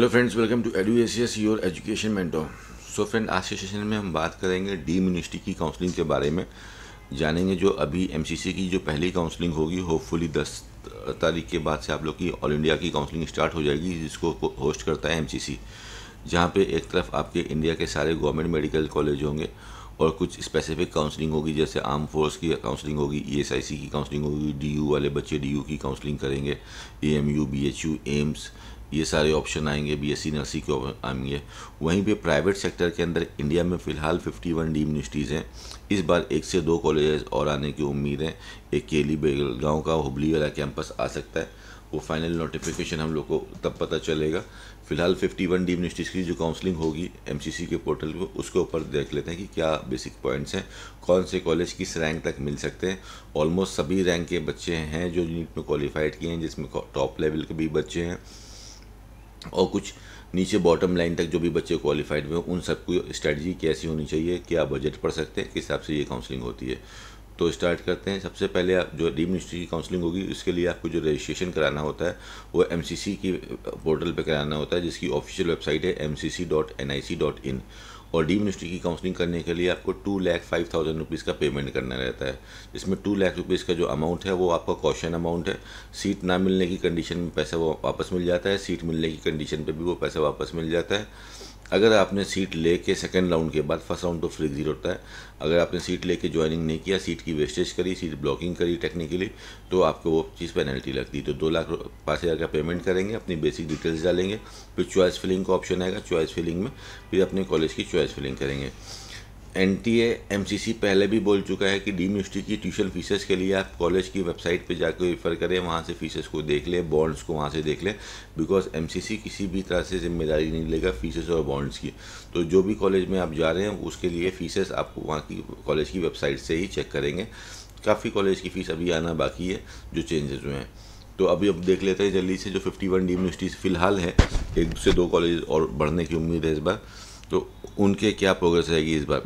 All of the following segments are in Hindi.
Hello friends welcome to edu S your education mentor so friend आज के सेशन में हम बात करेंगे डी मिनिस्ट्री की काउंसलिंग के बारे में जानेंगे जो अभी एमसीसी की जो पहली काउंसलिंग होगी होपफुली दस तारीख के बाद से आप लोग की ऑल इंडिया की काउंसलिंग स्टार्ट हो जाएगी जिसको होस्ट करता है सी जहां पे एक तरफ आपके इंडिया के सारे गवर्नमेंट मेडिकल कॉलेज होंगे और कुछ स्पेसिफिक काउंसलिंग होगी जैसे आर्म फोर्स की काउंसलिंग होगी ई एस आई सी की काउंसलिंग होगी डी यू वाले बच्चे डी यू की काउंसलिंग करेंगे A M U U AIIMS ये सारे ऑप्शन आएंगे बी एस सी नर्सिंग के आएंगे वहीं पे प्राइवेट सेक्टर के अंदर इंडिया में फ़िलहाल 51 डी यूनिवर्सिटीज़ हैं इस बार एक से दो कॉलेजेस और आने की उम्मीद है एक केली बेलगांव का हुबली वाला कैंपस आ सकता है वो फाइनल नोटिफिकेशन हम लोग को तब पता चलेगा फिलहाल 51 डी मिनिस्ट्रीज की जो काउंसलिंग होगी एमसीसी के पोर्टल पर उसके ऊपर देख लेते हैं कि क्या बेसिक पॉइंट्स हैं कौन से कॉलेज किस रैंक तक मिल सकते हैं ऑलमोस्ट सभी रैंक के बच्चे हैं जो नीट में क्वालिफाइड किए हैं जिसमें टॉप लेवल के भी बच्चे हैं और कुछ नीचे बॉटम लाइन तक जो भी बच्चे क्वालिफाइड हुए उन सबको स्ट्रैटी कैसी होनी चाहिए क्या बजट पढ़ सकते हैं किस हिसाब से ये काउंसलिंग होती है तो स्टार्ट करते हैं सबसे पहले आप जो डी मिनिस्ट्री की काउंसलिंग होगी उसके लिए आपको जो रजिस्ट्रेशन कराना होता है वो एम की पोर्टल पर कराना होता है जिसकी ऑफिशियल वेबसाइट है एम और डी मिनिस्ट्री की काउंसलिंग करने के लिए आपको two lakh five thousand rupees का पेमेंट करना रहता है इसमें टू लाख रुपीज़ का जो अमाउंट है वो आपका कॉशन अमाउंट है सीट ना मिलने की कंडीशन में पैसा वो वापस मिल जाता है सीट मिलने की कंडीशन पर भी वो पैसा वापस मिल जाता है अगर आपने सीट ले कर सेकेंड राउंड के बाद फर्स्ट राउंड तो फ्री जीरो होता है अगर आपने सीट लेके ज्वाइनिंग नहीं किया सीट की वेस्टेज करी सीट ब्लॉकिंग करी टेक्निकली तो आपको वो चीज़ पेनल्टी लगती है तो दो लाख पाँच हज़ार का पेमेंट करेंगे अपनी बेसिक डिटेल्स डालेंगे फिर चॉइस फिलिंग का ऑप्शन आएगा चॉइस फिलिंग में फिर अपने कॉलेज की चॉइस फिलिंग करेंगे एन टी पहले भी बोल चुका है कि डीम यूनिवर्सिटी की ट्यूशन फीसेस के लिए आप कॉलेज की वेबसाइट पे जाकर रेफर करें वहाँ से फीसेस को देख लें बॉन्ड्स को वहाँ से देख लें बिकॉज एम किसी भी तरह से जिम्मेदारी नहीं लेगा फीसेस और बॉन्ड्स की तो जो भी कॉलेज में आप जा रहे हैं उसके लिए फीसेस आपको वहाँ की कॉलेज की वेबसाइट से ही चेक करेंगे काफ़ी कॉलेज की फ़ीस अभी आना बाकी है जो चेंजेस हुए हैं तो अभी अब देख लेते हैं जल्दी से जो फिफ्टी वन डी यूनिवर्सिटीज़ फ़िलहाल है एक से दो कॉलेज और बढ़ने की उम्मीद है इस बार तो उनके क्या प्रोग्रेस रहेगी इस बार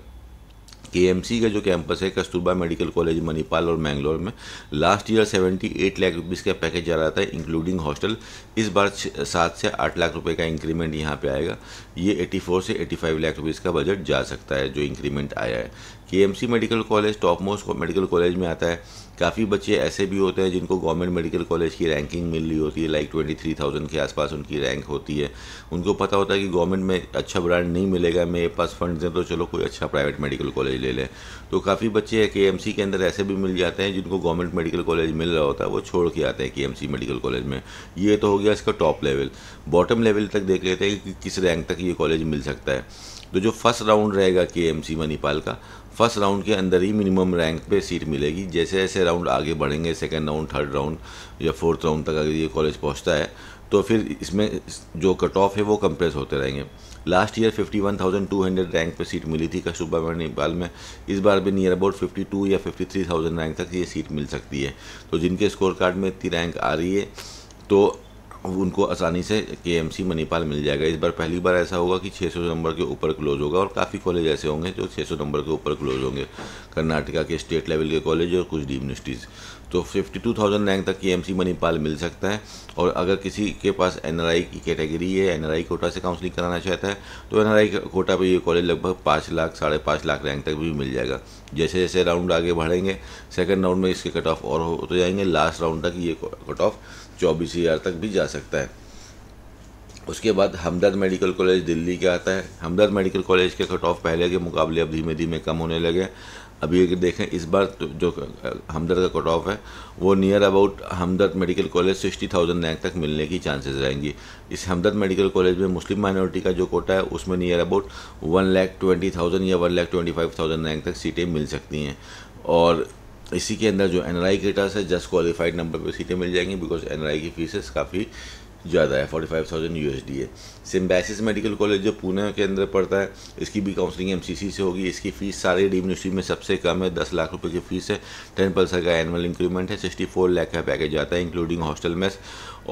के का जो कैंपस है कस्तूरबा मेडिकल कॉलेज मणिपाल और मैंगलोर में last year seventy eight lakh rupees का पैकेज जा रहा था इंक्लूडिंग हॉस्टल इस बार सात से आठ लाख रुपये का इंक्रीमेंट यहाँ पे आएगा ये एटी फोर से एटी फाइव लाख रुपीज़ का बजट जा सकता है जो इंक्रीमेंट आया है के medical college top most medical college में आता है काफ़ी बच्चे ऐसे भी होते हैं जिनको गवर्नमेंट मेडिकल कॉलेज की रैंकिंग मिल रही होती है लाइक ट्वेंटी थ्री थाउजेंड के आसपास उनकी रैंक होती है उनको पता होता है कि गवर्नमेंट में अच्छा ब्रांड नहीं मिलेगा मेरे पास फंड्स हैं तो चलो कोई अच्छा प्राइवेट मेडिकल कॉलेज ले लें तो काफ़ी बच्चे के एम के अंदर ऐसे भी मिल जाते हैं जिनको गवर्नमेंट मेडिकल कॉलेज मिल रहा होता है वो छोड़ के आते हैं के मेडिकल कॉलेज में ये तो हो गया इसका टॉप लेवल बॉटम लेवल तक देख लेते हैं कि किस रैंक तक ये कॉलेज मिल सकता है तो जो फर्स्ट राउंड रहेगा के एम सी मणिपाल का फर्स्ट राउंड के अंदर ही मिनिमम रैंक पे सीट मिलेगी जैसे जैसे राउंड आगे बढ़ेंगे सेकेंड राउंड थर्ड राउंड या फोर्थ राउंड तक अगर ये कॉलेज पहुँचता है तो फिर इसमें जो कट ऑफ है वो कंप्रेस होते रहेंगे लास्ट ईयर 51,200 रैंक पर सीट मिली थी कशुबा में नेपाल में इस बार भी नियर अबाउट 52 या 53,000 रैंक तक ये सीट मिल सकती है तो जिनके स्कोर कार्ड में इतनी रैंक आ रही है तो उनको आसानी से के एम सी मणिपाल मिल जाएगा इस बार पहली बार ऐसा होगा कि 600 नंबर के ऊपर क्लोज होगा और काफ़ी कॉलेज ऐसे होंगे जो 600 नंबर के ऊपर क्लोज होंगे कर्नाटका के स्टेट लेवल के कॉलेज और कुछ डी यूनिवर्सिटीज़ तो 52,000 रैंक तक के एम सी मणिपाल मिल सकता है और अगर किसी के पास एन आर आई की कैटेगरी है एन आर आई कोटा से काउंसलिंग कराना चाहता है तो एन आर आई कोटा पर ये कॉलेज लगभग पाँच लाख साढ़े पाँच लाख रैंक तक भी मिल जाएगा जैसे जैसे राउंड आगे बढ़ेंगे सेकेंड राउंड में इसके कट ऑफ और होते तो जाएंगे लास्ट राउंड तक ये कट ऑफ चौबीस हज़ार तक भी जा सकता है उसके बाद हमदर्द मेडिकल कॉलेज दिल्ली का आता है हमदर्द मेडिकल कॉलेज के कट ऑफ पहले के मुकाबले अब धीमे धीमे कम होने लगे अभी अगर देखें इस बार तो जो हमदर्द का कट ऑफ है वो near about Hamdard medical college sixty thousand rank तक मिलने की चांसेस रहेंगी इस हमदर्द मेडिकल कॉलेज में मुस्लिम माइनॉरिटी का जो कोटा है उसमें near about one lakh twenty thousand या one lakh twenty five thousand rank तक सीटें मिल सकती हैं और इसी के अंदर जो एन आर आई क्रेटर्स है जस्ट क्वालिफाइड नंबर पर सीटें मिल जाएंगी बिकॉज एन आर आई की फीसेस काफ़ी ज़्यादा है forty five thousand U S D है सिम्बैसिस मेडिकल कॉलेज जो पुणे के अंदर पड़ता है इसकी भी काउंसलिंग एम सी सी से होगी इसकी फ़ीस सारे डीम यूनिवर्सिटी में सबसे कम है दस लाख रुपये की फ़ीस है टेन परसेंट का एनुअल इंक्रीमेंट है सिक्सटी फोर लाख का पैकेज आता है इंक्लूडिंग हॉस्टल मेस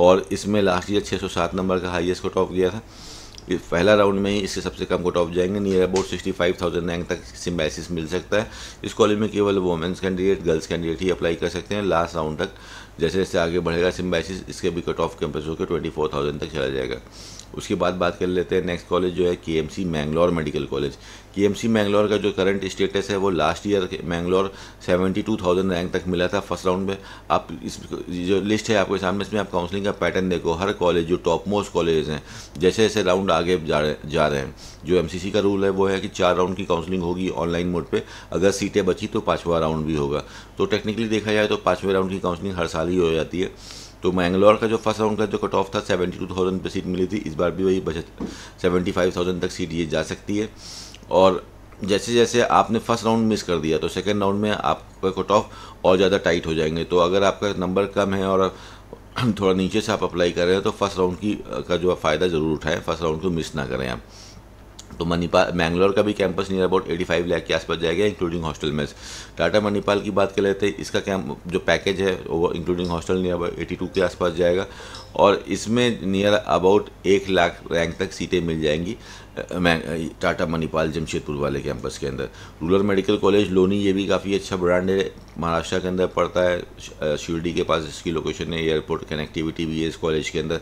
और इसमें लास्ट ईयर छः सौ सात नंबर का हाइएस्ट कट ऑफ गया था पहला राउंड में ही इसके सबसे कम कट ऑफ जाएंगे near about sixty five thousand rank तक सिम्बैसिस मिल सकता है इस कॉलेज में केवल वुमेंस कैंडिडेट गर्ल्स कैंडिडेट ही अप्लाई कर सकते हैं लास्ट राउंड तक जैसे जैसे आगे बढ़ेगा सिम्बैसिस इसके भी कट ऑफ कैंपस होकर ट्वेंटी फोर थाउजेंड तक चला जाएगा उसके बाद बात कर लेते हैं नेक्स्ट कॉलेज जो है K M C Mangalore medical college KMC Mangalore का जो करंट स्टेटस है वो लास्ट ईयर मैंगलोर 72,000 रैंक तक मिला था फर्स्ट राउंड में आप इस जो लिस्ट है आपके सामने इसमें आप काउंसलिंग का पैटर्न देखो हर कॉलेज जो टॉप मोस्ट कॉलेज हैं जैसे जैसे राउंड आगे जा रहे जा रहे हैं जो एम का रूल है वो है कि चार राउंड की काउंसलिंग होगी ऑनलाइन मोड पर अगर सीटें बची तो पाँचवा राउंड भी होगा तो टेक्निकली देखा जाए तो पाँचवें राउंड की काउंसलिंग हर साल ही हो जाती है तो मैंगलोर का जो फर्स्ट राउंड का जो कट ऑफ था सेवेंटी टू थाउजेंड पर सीट मिली थी इस बार भी वही बचत सेवेंटी फाइव थाउजेंड तक सीट ये जा सकती है और जैसे जैसे आपने फर्स्ट राउंड मिस कर दिया तो सेकेंड राउंड में आपका कट ऑफ और ज़्यादा टाइट हो जाएंगे तो अगर आपका नंबर कम है और थोड़ा नीचे से आप अप्लाई कर रहे हैं तो फर्स्ट राउंड की का जो फ़ायदा ज़रूर उठाएं फर्स्ट राउंड को मिस ना करें आप तो मणिपाल मैंगलोर का भी कैंपस नियर अबाउट 85 लैख के आसपास जाएगा इंक्लूडिंग हॉस्टल में टाटा मणिपाल की बात कर लेते हैं इसका कैंप जो पैकेज है वो including hostel near about eighty के आसपास जाएगा और इसमें नियर अबाउट एक लाख रैंक तक सीटें मिल जाएंगी टाटा मणिपाल जमशेदपुर वाले कैंपस के अंदर रूरल मेडिकल कॉलेज लोनी ये भी काफ़ी अच्छा ब्रांड है महाराष्ट्र के अंदर पड़ता है शिरडी के पास इसकी लोकेशन है एयरपोर्ट कनेक्टिविटी भी है इस कॉलेज के अंदर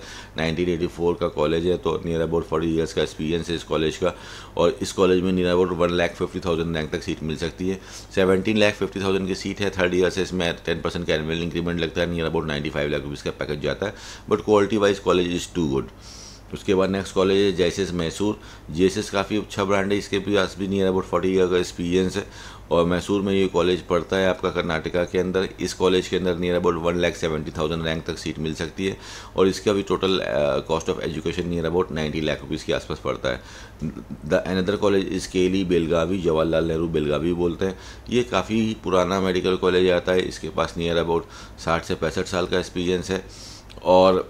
1984 का कॉलेज है तो नियर अबाउट फोर्टी ईयर्स का एक्सपीरियंस है इस कॉलेज का और इस कॉलेज में near about one lakh fifty thousand rank तक सीट मिल सकती है सेवेंटीन लाख फिफ्टी थाउजेंड की सीट है थर्ड ईयर से इसमें टेन परसेंट का एनुअल इंक्रीमेंट लगता है near about ninety five lakh rupees का पैकेज जाता है but quality wise college is too good उसके बाद नेक्स्ट कॉलेज है जैसे मैसूर जैसेस काफ़ी अच्छा ब्रांड है इसके पास भी नियर अबाउट फोर्टी ईयर का एक्सपीरियंस है और मैसूर में ये कॉलेज पड़ता है आपका कर्नाटका के अंदर इस कॉलेज के अंदर near about one lakh seventy thousand rank तक सीट मिल सकती है और इसका भी total cost of education near about ninety lakh rupees के आसपास पड़ता है द अनदर कॉलेज इसके लिए बेलगावी जवाहरलाल नेहरू बेलगावी बोलते हैं ये काफ़ी पुराना मेडिकल कॉलेज आता है इसके पास नियर अबाउट साठ से पैंसठ साल का एक्सपीरियंस है और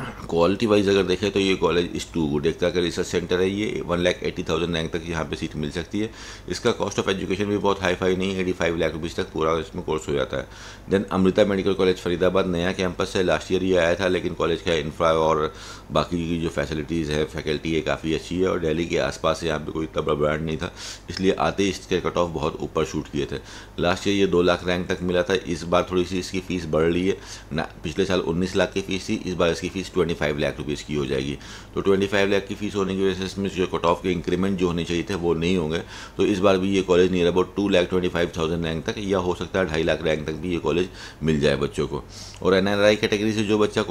क्वालिटी वाइज अगर देखें तो ये कॉलेज इस टू गुड एक का रिसर्च सेंटर है ये one lakh eighty thousand rank तक यहाँ पे सीट मिल सकती है इसका कॉस्ट ऑफ एजुकेशन भी बहुत हाई फाई नहीं है एटी फाइव लाख रुपीज़ तक पूरा इसमें कोर्स हो जाता है then Amrita medical college Faridabad नया कैंपस है लास्ट ईयर ये आया था लेकिन कॉलेज का इंफ्रा और बाकी की जो फैसिलिटीज़ है फैकल्टी है काफ़ी अच्छी है और डेली के आसपास यहाँ पर कोई इतना बड़ा ब्रांड नहीं था इसलिए आते ही इसके कट ऑफ बहुत ऊपर शूट किए थे लास्ट ईयर ये दो लाख रैंक तक मिला था इस बार थोड़ी सी इसकी फ़ीस बढ़ रही है पिछले साल उन्नीस लाख की फ़ीस थी इस बार इसकी फ़ीस फीस 25 लाख रुपीज़ की हो जाएगी तो 25 लाख की फ़ीस होने की वजह से इसमें जो कट ऑफ के इंक्रीमेंट जो होने चाहिए थे वो नहीं होंगे तो इस बार भी ये college near about two lakh twenty five thousand rank तक या हो सकता है ढाई लाख रैंक तक भी ये कॉलेज मिल जाए बच्चों को और एन आई कैटेगरी से जो बच्चा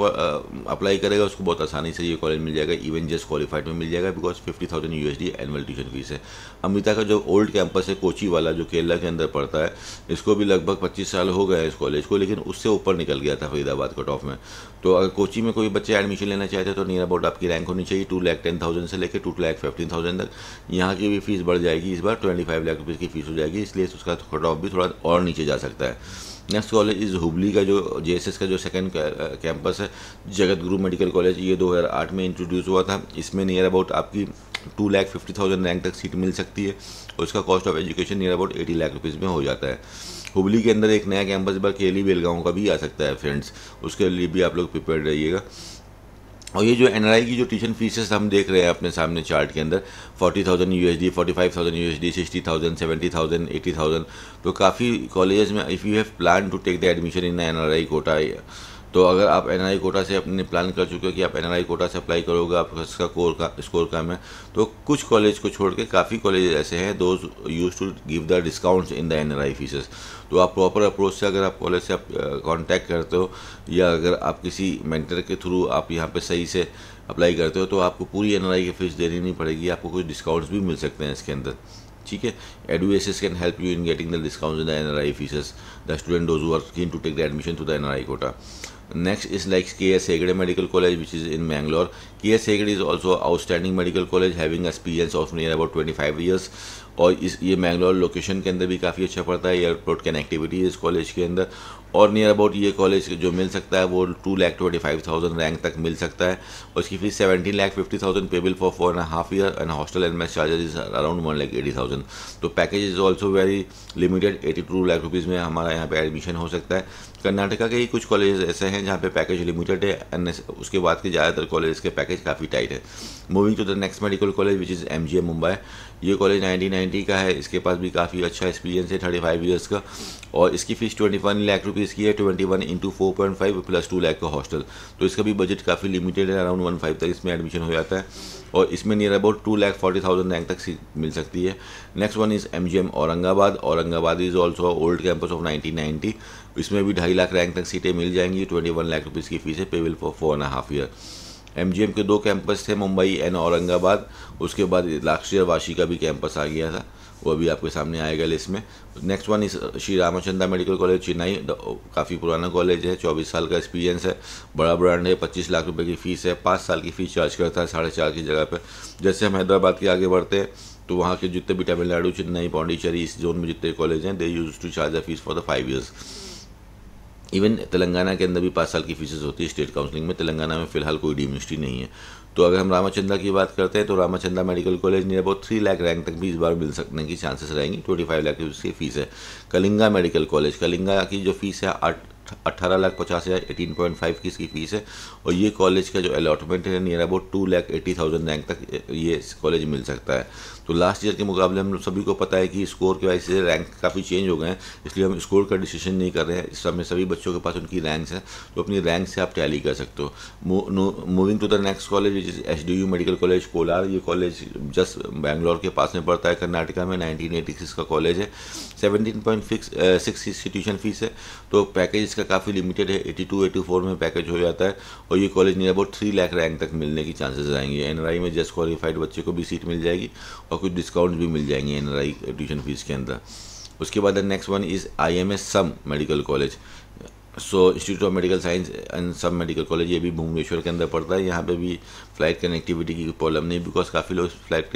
अप्लाई करेगा उसको बहुत आसानी से ये कॉलेज मिल जाएगा इवन जस्ट क्वालिफाइड में मिल जाएगा because fifty thousand U S D annual tuition fees है अमृता का जो ओल्ड कैंपस है कोची वाला जो केरला के अंदर पड़ता है इसको भी लगभग पच्चीस साल हो गए इस कॉलेज को लेकिन उससे ऊपर निकल गया था फरीदाबाद कट ऑफ में तो अगर कोची में कोई बच्चा बच्चे एडमिशन लेना चाहते हैं तो नियर अबाउट आपकी रैंक होनी चाहिए टू लैख टेन थाउजेंड से लेकर टू लैख फिफ्टीन थाउजेंड तक यहाँ की भी फीस बढ़ जाएगी इस बार ट्वेंटी फाइव लाख रुपीज़ की फीस हो जाएगी इसलिए उसका कट ऑफ भी थोड़ा और नीचे जा सकता है नेक्स्ट कॉलेज इज़ हुबली का जो जे का जो सेकेंड कैंपस uh, है जगत गुरु मेडिकल कॉलेज ये 2008 में इंट्रोड्यूस हुआ था इसमें नियर अबाउट आपकी two lakh fifty thousand rank तक सीट मिल सकती है और उसका cost of education near about eighty lakh rupees में हो जाता है हुबली के अंदर एक नया कैंपस बार केली बेलगांव का भी आ सकता है फ्रेंड्स उसके लिए भी आप लोग प्रिपेयर रहिएगा और ये जो एन की जो ट्यूशन फीसेस हम देख रहे हैं अपने सामने चार्ट के अंदर 40,000 thousand U S D forty five thousand U S D sixty thousand seventy thousand eighty thousand तो काफ़ी कॉलेजेस में if you have plan to take the admission in N R I quota तो अगर आप एन कोटा से अपने प्लान कर चुके हो कि आप एन कोटा से अप्लाई करोगे आपका इसका कोर का स्कोर का है तो कुछ कॉलेज को छोड़ के काफ़ी कॉलेज ऐसे हैं दो use to give the discounts in the N I fees तो आप प्रॉपर अप्रोच से अगर आप कॉलेज से आप कॉन्टैक्ट करते हो या अगर आप किसी मेंटर के थ्रू आप यहाँ पे सही से अप्लाई करते हो तो आपको पूरी एन की फ़ीस देनी नहीं पड़ेगी आपको कुछ डिस्काउंट्स भी मिल सकते हैं इसके अंदर ठीक है Edu can help you in getting the discount in the N R I fees the student those work keen to take the admission to the N R I quota next is like K S Hegde medical college which is in Mangalore K S Hegde is also outstanding medical college having experience of near about twenty five years और इस ये मैंगलोर लोकेशन के अंदर भी काफ़ी अच्छा पड़ता है एयरपोर्ट कनेक्टिविटी इस कॉलेज के अंदर और नियर अबाउट ये कॉलेज जो मिल सकता है वो two lakh twenty five thousand rank तक मिल सकता है और इसकी fees seventeen lakh fifty thousand payable for four and half year and hostel and mess charges is around one lakh eighty thousand तो package is also very limited eighty two lakh rupees में हमारा यहाँ पे एडमिशन हो सकता है कर्नाटका के ही कुछ कॉलेज ऐसे हैं जहाँ पे पैकेज लिमिटेड है एंड उसके बाद के ज़्यादातर कॉलेज के पैकेज काफ़ी टाइट है moving to the next medical college which is M G M Mumbai ये कॉलेज 1990 का है इसके पास भी काफ़ी अच्छा एक्सपीरियंस है थर्टी फाइव का और इसकी fees twenty one lakh rupees की है twenty one into four point five plus two lakh का हॉस्टल तो इसका भी बजट काफ़ी लिमिटेड है अराउंड वन फाइव तक इसमें एडमिशन हो जाता है और इसमें near about two lakh forty thousand rank तक सीट मिल सकती है next one is M G M Aurangabad Aurangabad is also old campus of nineteen इसमें भी ढाई लाख रैंक तक सीटें मिल जाएंगी ट्वेंटी वन लाख रुपीज़ की फ़ीस है payable for four and half year MGM के दो कैंपस थे मुंबई एंड औरंगाबाद उसके बाद लाक्षी और वाशी का भी कैंपस आ गया था वो भी आपके सामने आएगा लिस्ट में next one is Shri Ramachandra medical college Chennai काफ़ी पुराना कॉलेज है चौबीस साल का एक्सपीरियंस है बड़ा ब्रांड है पच्चीस लाख रुपये की फ़ीस है पाँच साल की फ़ीस चार्ज करता है साढ़े चार की जगह पर जैसे हम हैदराबाद के आगे बढ़ते हैं तो वहाँ के जितने भी तमिलनाडु चेन्नई पौंडीचेरी इस जोन में जितने कॉलेज हैं they use to charge a fees for the five years even Telangana के अंदर भी पाँच साल की फीसेज होती है स्टेट काउंसलिंग में तेलंगाना में फिलहाल कोई डी नहीं है तो अगर हम रामाचंदा की बात करते हैं तो Ramachandra medical college near about three lakh rank तक भी इस बार मिल सकने की चांसेस रहेंगी ट्वेंटी फाइव लाख उसकी फ़ीस है कलिंगा मेडिकल कॉलेज कलिंगा की जो फीस है आठ अट्ठारह लाख पचास हज़ार एटीन पॉइंट फाइव की इसकी फ़ीस है और ये कॉलेज का जो अलॉटमेंट है near about two lakh eighty thousand rank तक ये कॉलेज मिल सकता है तो लास्ट ईयर के मुकाबले हम सभी को पता है कि स्कोर के वजह से रैंक काफ़ी चेंज हो गए हैं इसलिए हम स्कोर का डिसीजन नहीं कर रहे हैं इस समय सभी बच्चों के पास उनकी रैंक्स हैं तो अपनी रैंक से आप टैली कर सकते हो moving to the next college college H D U medical college Kolar ये कॉलेज जस्ट बैंगलोर के पास में पड़ता है कर्नाटका में 1986 का कॉलेज है 17.6 point six six tuition fees है तो पैकेज इसका काफ़ी लिमिटेड है 82 84 में पैकेज हो जाता है और ये college near about three lakh rank तक मिलने की चांसेस आएंगे एन में जस्ट क्वालिफाइड बच्चे को भी सीट मिल जाएगी और कुछ डिस्काउंट भी मिल जाएंगे एन ट्यूशन फीस के अंदर उसके बाद next one is I M S SUM medical college so institute of medical science and SUM medical college ये भी भुवनेश्वर के अंदर पड़ता है यहाँ पे भी फ्लाइट कनेक्टिविटी की प्रॉब्लम नहीं बिकॉज काफ़ी लोग फ्लाइट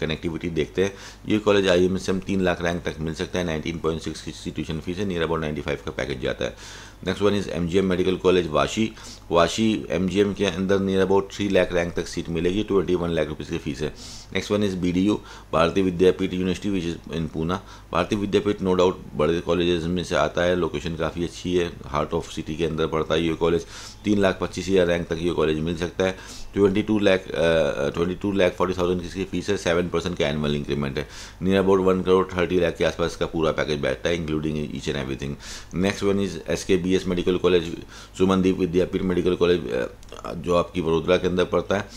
कनेक्टिविटी देखते हैं ये कॉलेज आई एम से हम तीन लाख रैंक तक मिल सकता है नाइनटीन पॉइंट सिक्स की ट्यूशन फीस है नियर अबाउट नाइन्टी फाइव का पैकेज जाता है next one is M G M medical college Vashi Vashi M G M के अंदर near about three lakh rank तक सीट मिलेगी ट्वेंटी वन लाख रुपीज़ की फीस है next one is B D U Bharati Vidyapeeth university which is in Poona Bharati Vidyapeeth no doubt बड़े कॉलेजेस में से आता है लोकेशन काफ़ी अच्छी है हार्ट ऑफ सिटी के अंदर पड़ता है ये कॉलेज तीन लाख पच्चीस हज़ार रैंक तक ये कॉलेज मिल सकता है twenty twenty two lakh twenty two lakh forty thousand किसकी फीस है सेवन परसेंट का एनुअल इंक्रीमेंट है near about one crore thirty lakh के आसपास का पूरा पैकेज बैठता है including each and everything next one is S K B S medical college Sumandeep Vidyapeeth medical college जो आपकी वडोदरा के अंदर पड़ता है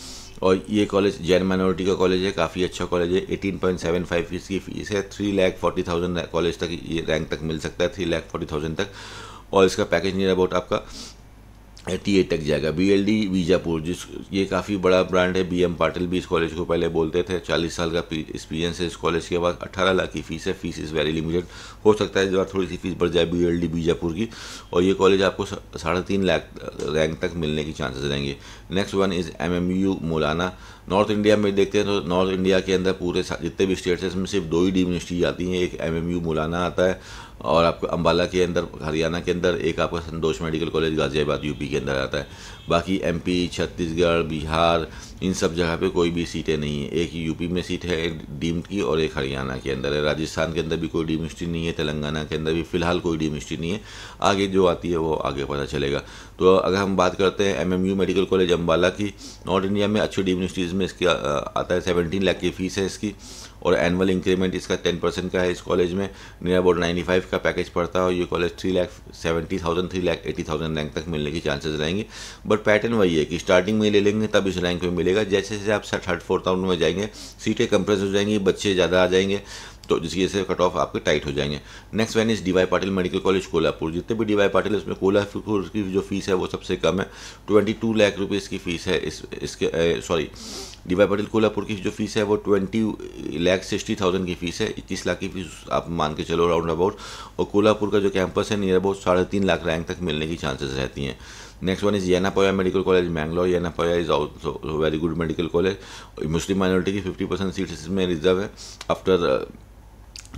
और ये कॉलेज जैन माइनॉरिटी का कॉलेज है काफ़ी अच्छा कॉलेज है eighteen point seven five fees की फीस है three lakh forty thousand college तक ये रैंक तक मिल सकता है थ्री लैख फोर्टी थाउजेंड तक और इसका पैकेज नियर अबाउट आपका टी ए टेक जाएगा बी एल डी बीजापुर जिस ये काफ़ी बड़ा ब्रांड है बी एम पाटिल भी इस कॉलेज को पहले बोलते थे चालीस साल का एक्सपीरियंस है इस कॉलेज के बाद अट्ठारह लाख की फ़ीस है फ़ीस इज़ वेरी लिमिटेड हो सकता है इस बार थोड़ी सी फ़ीस बढ़ जाए बी एल डी बीजापुर की और ये कॉलेज आपको साढ़े तीन लाख रैंक तक मिलने की चांसेस रहेंगे next one is M M U Maulana north India में देखते हैं तो नॉर्थ इंडिया के अंदर पूरे जितने भी स्टेट्स हैं इसमें सिर्फ दो ही डी यूनिवर्सिटी आती हैं एक एम एम यू मौलाना आता है और आपको अम्बाला के अंदर हरियाणा के अंदर एक आपका Santosh medical college Ghaziabad UP के अंदर आता है बाकी एमपी छत्तीसगढ़ बिहार इन सब जगह पे कोई भी सीटें नहीं है एक यूपी में सीट है डीम्ड की और एक हरियाणा के अंदर है राजस्थान के अंदर भी कोई डीम हिस्ट्री नहीं है तेलंगाना के अंदर भी फिलहाल कोई डीम हिस्ट्री नहीं है आगे जो आती है वो आगे पता चलेगा तो अगर हम बात करते हैं एमएमयू मेडिकल कॉलेज अम्बाला की नॉर्थ इंडिया में अच्छी डीम हिस्ट्रीज़ में इसकी आता है सेवनटीन लाख की फीस है इसकी और एनुअल इंक्रीमेंट इसका टेन परसेंट का है इस कॉलेज में नियर अबाउट नाइन्टी फाइव का पैकेज पड़ता है और ये college three lakh seventy thousand three lakh eighty thousand rank तक मिलने की चांसेस रहेंगे बट बट पैटर्न वही है कि स्टार्टिंग में ले लेंगे तब इस रैंक में मिलेगा जैसे जैसे आप थर्ड फोर्थ राउंड में जाएंगे सीटें कंप्रेस हो जाएंगी बच्चे ज़्यादा आ जाएंगे तो जिसकी वजह से कट ऑफ आपके टाइट हो जाएंगे next one is D Y Patil medical college Kolhapur जितने भी डी वाई पाटिल उसमें कोलापुर की जो फीस है वो सबसे कम है ट्वेंटी टू लाख रुपीज़ की फीस है इस इसके sorry D Y Patil Kolhapur की जो फीस है वो ट्वेंटी लाख सिक्सटी थाउजेंड की फीस है इक्कीस लाख की फीस आप मान के चलो राउंड अबाउट और कोल्हापुर का जो कैंपस है नियर अबाउट साढ़े तीन लाख रैंक तक मिलने की चांसेस रहती हैं next one is Yanapoya medical college Mangalore Yanapoya is also very good medical college Muslim minority की फिफ्टी परसेंट सीट इसमें रिजर्व है after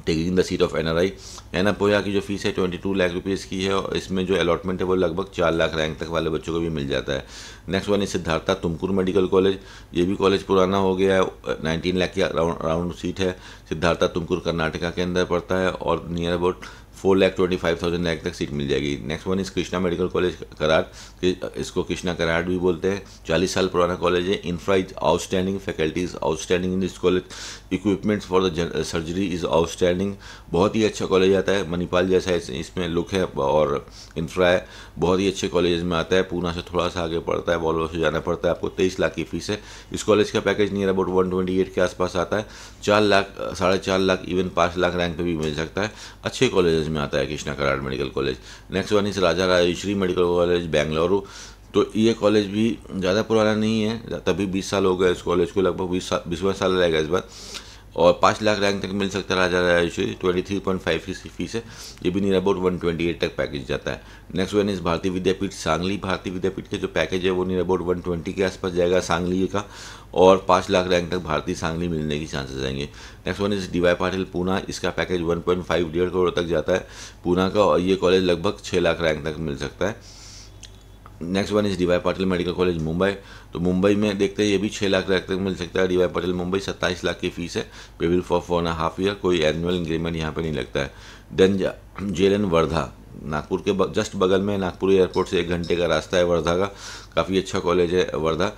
taking the seat of N R I Yenepoya की जो फीस है ट्वेंटी टू लाख रुपीज़ की है और इसमें जो अलॉटमेंट है वो लगभग चार लाख रैंक तक वाले बच्चों को भी मिल जाता है next one is Siddhartha Tumkur medical college ये भी कॉलेज पुराना हो गया है नाइनटीन uh, लाख की राउंड सीट है सिद्धार्था तुमकुर कर्नाटका के अंदर पड़ता है और near about four lakh twenty five thousand lakh तक सीट मिल जाएगी next one is Krishna medical college Karad इसको कृष्णा कराट भी बोलते हैं चालीस साल पुराना कॉलेज है infra is outstanding faculties outstanding in this college equipments for the surgery is outstanding बहुत ही अच्छा कॉलेज आता है मणिपाल जैसा है इसमें लुक है और इंफ्रा है बहुत ही अच्छे कॉलेज में आता है पूना से थोड़ा सा आगे पड़ता है बॉलो से जाना पड़ता है आपको तेईस लाख की फीस है इस कॉलेज का package near about one twenty eight के आसपास आता है चार लाख साढ़े चार लाख इवन पाँच लाख रैंक पर भी मिल सकता है अच्छे कॉलेज कॉलेज में आता है Krishna Karad medical college next one is Raja Rajeshwari medical college Bengaluru तो ये कॉलेज भी ज़्यादा पुराना नहीं है तभी बीस साल हो गए इस कॉलेज को लगभग बीस साल बीसवा साल रहेगा इस बार और पाँच लाख रैंक तक मिल सकता है Raja Rajeshwari twenty three point five की फीस है ये भी near about one twenty eight तक पैकेज जाता है नेक्स्ट वन इस भारतीय विद्यापीठ सांगली भारतीय विद्यापीठ के जो पैकेज है वो नियर अबाउट वन ट्वेंटी के आसपास जाएगा सांगली का और पाँच लाख रैंक तक भारतीय सांगली मिलने की चांसेस आएंगे next one is D Y Patil Poona इसका पैकेज वन पॉइंट फाइव डेढ़ करोड़ तक जाता है पूना का और ये कॉलेज लगभग छः लाख रैंक तक मिल सकता है next one is D Y Patil medical college Mumbai तो मुंबई में देखते हैं ये भी छः लाख तक मिल सकता है डी वाई पटेल मुंबई सत्ताईस लाख की फीस है payable for four and half year कोई एनुअल इंक्रीमेंट यहाँ पर नहीं लगता है देन एन वर्धा नागपुर के जस्ट बगल में नागपुर एयरपोर्ट से एक घंटे का रास्ता है वर्धा का काफ़ी अच्छा कॉलेज है वर्धा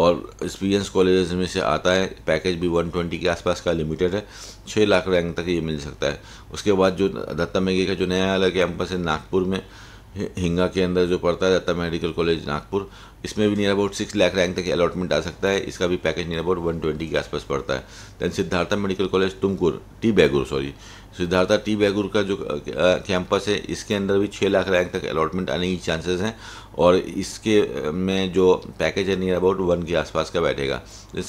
और एक्सपीरियंस कॉलेज में से आता है पैकेज भी 120 के आसपास का लिमिटेड है छः लाख रैंक तक ये मिल सकता है उसके बाद जो दत्ता मेघे का जो नया वाला कैंपस है नागपुर में हिंगा के अंदर जो पड़ता है दत्ता मेडिकल कॉलेज नागपुर इसमें भी near about six lakh rank तक अलॉटमेंट आ सकता है इसका भी package near about one twenty के आसपास पड़ता है then Siddhartha medical college Tumkur T Begur sorry Siddhartha T Begur का जो कैंपस है इसके अंदर भी छः लाख रैंक तक अलॉटमेंट आने की चांसेस हैं और इसके में जो पैकेज है नियर अबाउट वन के आसपास का बैठेगा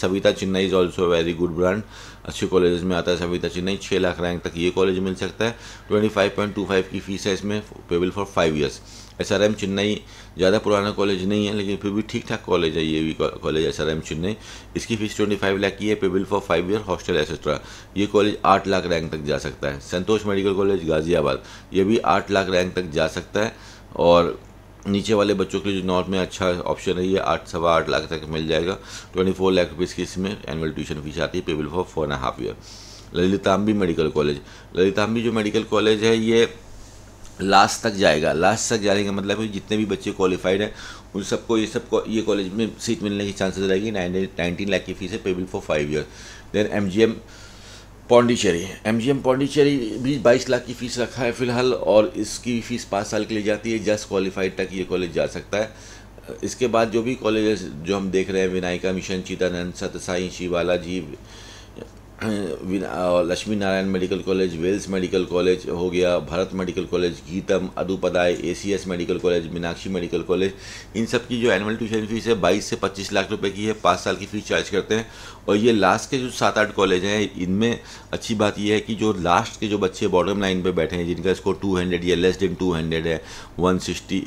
Saveetha Chennai is also very good brand अच्छे कॉलेज में आता है सविता चेन्नई छः लाख रैंक तक ये कॉलेज मिल सकता है twenty five point two five की फीस है इसमें payable for five years S R M Chennai ज़्यादा पुराना कॉलेज नहीं है लेकिन फिर भी ठीक ठाक कॉलेज है ये भी college S R M Chennai इसकी फीस ट्वेंटी फाइव लाख की है payable for five year hostel etcetera ये कॉलेज आठ लाख रैंक तक जा सकता है संतोष मेडिकल कॉलेज गाज़ियाबाद ये भी आठ लाख रैंक तक जा सकता है और नीचे वाले बच्चों के लिए जो नॉर्थ में अच्छा ऑप्शन है ये आठ सवा आठ लाख तक मिल जाएगा ट्वेंटी फोर लाख रुपीज़ की इसमें एनुअल ट्यूशन फीस आती है payable for four and half year Lalitambi medical college Lalitambi जो मेडिकल कॉलेज है ये लास्ट तक जाएगा लास्ट तक जाने का मतलब है जितने भी बच्चे क्वालिफाइड हैं उन सबको ये सब ये कॉलेज में सीट मिलने की चांसेस रहेगी नाइनटीन लाख की फीस है payable for five year then M G M Pondicherry M G M Pondicherry भी बाईस लाख की फ़ीस रखा है फ़िलहाल और इसकी फ़ीस पाँच साल के लिए जाती है जस्ट क्वालिफाइड तक ये कॉलेज जा सकता है इसके बाद जो भी कॉलेजेस जो हम देख रहे हैं विनायका मिशन चितानंद सतसाई शिवाला जी Lakshmi Narayan medical college Vels medical college हो गया Bharat medical college Gitam Aarupadai S medical college Meenakshi medical college इन सब की जो एनुअल ट्यूशन फीस है बाईस से पच्चीस लाख रुपए की है पाँच साल की फ़ीस चार्ज करते हैं और ये लास्ट के जो सात आठ कॉलेज हैं इनमें अच्छी बात यह है कि जो लास्ट के जो बच्चे बॉटम लाइन पर बैठे हैं जिनका स्कोर टू हंड्रेड या लेस देन टू हंड्रेड है one sixty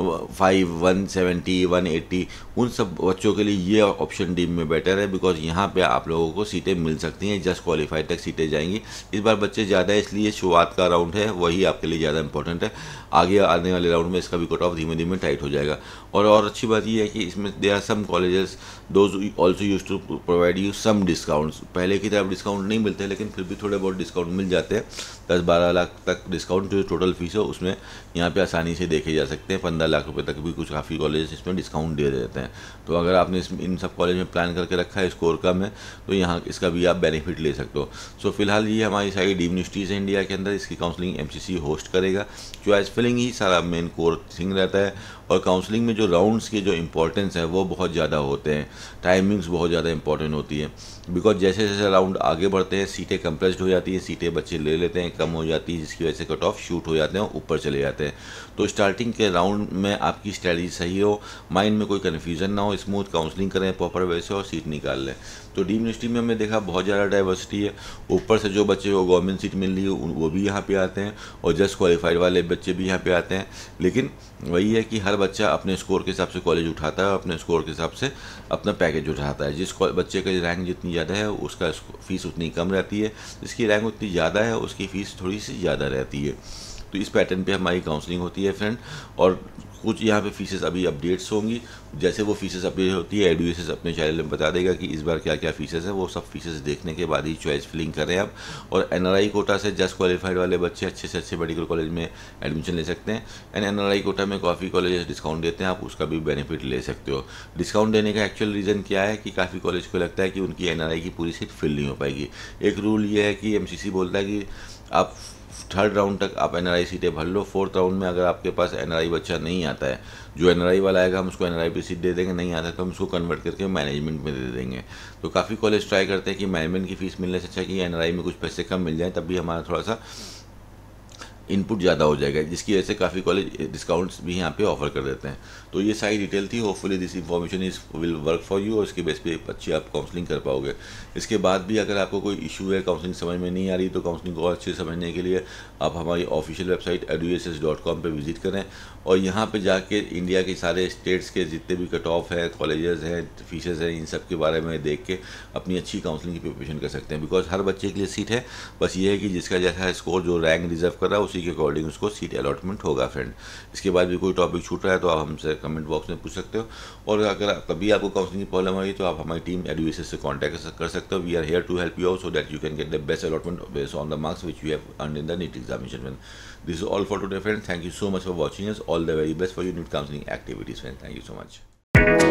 five one seventy one eighty उन सब बच्चों के लिए ये ऑप्शन डीम में बेटर है बिकॉज यहाँ पे आप लोगों को सीटें मिल सकती हैं जस्ट क्वालिफाइड तक सीटें जाएंगी इस बार बच्चे ज़्यादा है इसलिए शुरुआत का राउंड है वही आपके लिए ज़्यादा इंपॉर्टेंट है आगे आने वाले राउंड में इसका भी कट ऑफ धीमे धीमे टाइट हो जाएगा और और अच्छी बात यह है कि इसमें they are some colleges those also use to provide you some discounts पहले की तरफ डिस्काउंट नहीं मिलते लेकिन फिर भी थोड़े बहुत डिस्काउंट मिल जाते हैं दस बारह लाख तक डिस्काउंट जो टोटल फीस हो उसमें यहाँ पे आसानी से देखे जा सकते हैं पंद्रह लाख रुपये तक भी कुछ काफ़ी कॉलेज इसमें डिस्काउंट दे देते हैं हैं तो अगर आपने इस इन सब कॉलेज में प्लान करके रखा है स्कोर कम है तो यहाँ इसका भी आप बेनिफिट ले सकते हो सो फिलहाल ये हमारी सारी यूनिवर्सिटीज़ इंडिया के अंदर इसकी काउंसलिंग एमसीसी होस्ट करेगा चॉइस फिलिंग ही सारा मेन कोर थिंग रहता है और काउंसलिंग में जो राउंड्स के जो इंपॉर्टेंस हैं वो बहुत ज़्यादा होते हैं टाइमिंग्स बहुत ज़्यादा इंपॉर्टेंट होती है बिकॉज जैसे जैसे राउंड आगे बढ़ते हैं सीटें कंप्रेस्ड हो जाती हैं सीटें बच्चे ले लेते हैं कम हो जाती है जिसकी वजह से कट ऑफ शूट हो जाते हैं और ऊपर चले जाते हैं तो स्टार्टिंग के राउंड में आपकी स्ट्रैटी सही हो माइंड में कोई कन्फ्यूज़न ना हो स्मूथ काउंसलिंग करें प्रॉपर वैसे से और सीट निकाल लें तो डी यूनिवर्सिटी में हमने देखा बहुत ज़्यादा डाइवर्सिटी है ऊपर से जो बच्चे को गवर्नमेंट सीट मिल रही है वो भी यहाँ पे आते हैं और जस्ट क्वालिफाइड वाले बच्चे भी यहाँ पे आते हैं लेकिन वही है कि हर बच्चा अपने स्कोर के हिसाब से कॉलेज उठाता है अपने स्कोर के हिसाब से अपना पैकेज उठाता है जिस बच्चे का रैंक जितनी ज़्यादा है उसका फ़ीस उतनी कम रहती है जिसकी रैंक उतनी ज़्यादा है उसकी फ़ीस थोड़ी सी ज़्यादा रहती है तो इस पैटर्न पे हमारी काउंसलिंग होती है फ्रेंड और कुछ यहाँ पे फीसेस अभी अपडेट्स होंगी जैसे वो फीसेस अपडेट होती है एडीएसएस अपने चैनल में बता देगा कि इस बार क्या क्या फीसेस है वो सब फीसेस देखने के बाद ही चॉइस फिलिंग करें आप और एनआरआई कोटा से जस्ट क्वालिफाइड वाले बच्चे अच्छे से अच्छे मेडिकल कॉलेज में एडमिशन ले सकते हैं एंड एन कोटा में काफ़ी कॉलेज डिस्काउंट देते हैं आप उसका भी बेनिफिट ले सकते हो डिस्काउंट देने का एक्चुअल रीज़न क्या है कि काफ़ी कॉलेज को लगता है कि उनकी एन की पूरी सीट फिल नहीं हो पाएगी एक रूल ये है कि एम बोलता है कि आप थर्ड राउंड तक आप एन सीटें भर लो फोर्थ राउंड में अगर आपके पास एन बच्चा नहीं आता है जो एन वाला आएगा हम उसको एन पे सीट दे देंगे नहीं आता तो हम उसको कन्वर्ट करके मैनेजमेंट में दे देंगे तो काफ़ी कॉलेज ट्राई करते हैं कि मैनेजमेंट की फ़ीस मिलने से अच्छा कि एन में कुछ पैसे कम मिल जाए तब भी हमारा थोड़ा सा इनपुट ज़्यादा हो जाएगा जिसकी वजह से काफ़ी कॉलेज डिस्काउंट्स भी यहाँ पे ऑफर कर देते हैं तो ये सारी डिटेल थी hopefully this information is will work for you और इसके बेस पे अच्छी आप काउंसलिंग कर पाओगे इसके बाद भी अगर आपको कोई इशू है काउंसलिंग समझ में नहीं आ रही तो काउंसलिंग को अच्छे समझने के लिए आप हमारी official website edu S S dot com पर विज़िट करें और यहाँ पे जाके इंडिया के सारे स्टेट्स के जितने भी कट ऑफ हैं कॉलेजेस हैं फीसेज हैं इन सब के बारे में देख के अपनी अच्छी काउंसलिंग की प्रिपरेशन कर सकते हैं बिकॉज हर बच्चे के लिए सीट है बस ये है कि जिसका जैसा स्कोर जो रैंक रिजर्व कर रहा है उसी के अकॉर्डिंग उसको सीट अलॉटमेंट होगा फ्रेंड इसके बाद भी कोई टॉपिक छूट रहा है तो आप हमसे कमेंट बॉक्स में पूछ सकते हो और अगर कभी आपको काउंसलिंग की प्रॉब्लम आई तो आप हमारी टीम एडू से कॉन्टैक्ट कर सकते हो we are here to help you out so that you can get the best allotment based on the marks which you have earn in the NEETing examination This is all for today friends. Thank you so much for watching us. All the very best for your new counseling activities friends. Thank you so much.